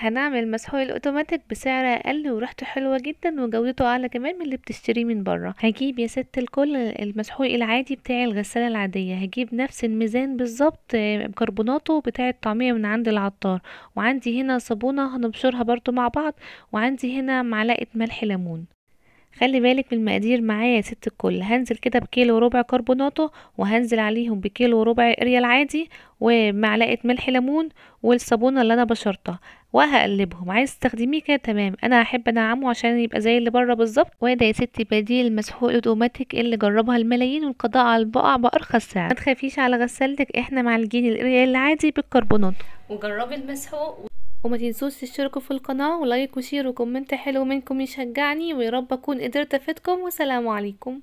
هنعمل مسحوق الاوتوماتيك بسعر اقل وريحته حلوه جدا وجودته اعلى كمان من اللي بتشتريه من بره هجيب يا ست الكل المسحوق العادي بتاع الغساله العاديه هجيب نفس الميزان بالظبط بكربوناته آه، بتاع الطعميه من عند العطار وعندي هنا صابونه هنبشرها برضو مع بعض وعندي هنا معلقه ملح ليمون خلي بالك من المقادير معايا يا ست الكل هنزل كده بكيلو وربع كربوناتو وهنزل عليهم بكيلو وربع اريال عادي ومعلقه ملح ليمون والصابونه اللي انا بشرتها وهقلبهم عايز تستخدميه كده تمام انا هحب انعمه عشان يبقى زي اللي بره بالظبط وده يا ستي بديل مسحوق اوتوماتيك اللي جربها الملايين والقضاء على البقع بارخص سعر ما تخافيش على غسالتك احنا معالجين الاريال العادي بالكربوناتو وجربي المسحوق وما تنسوش تشتركوا في القناة ولايك وشير وكومنت حلو منكم يشجعني رب اكون قدرت افيدكم وسلام عليكم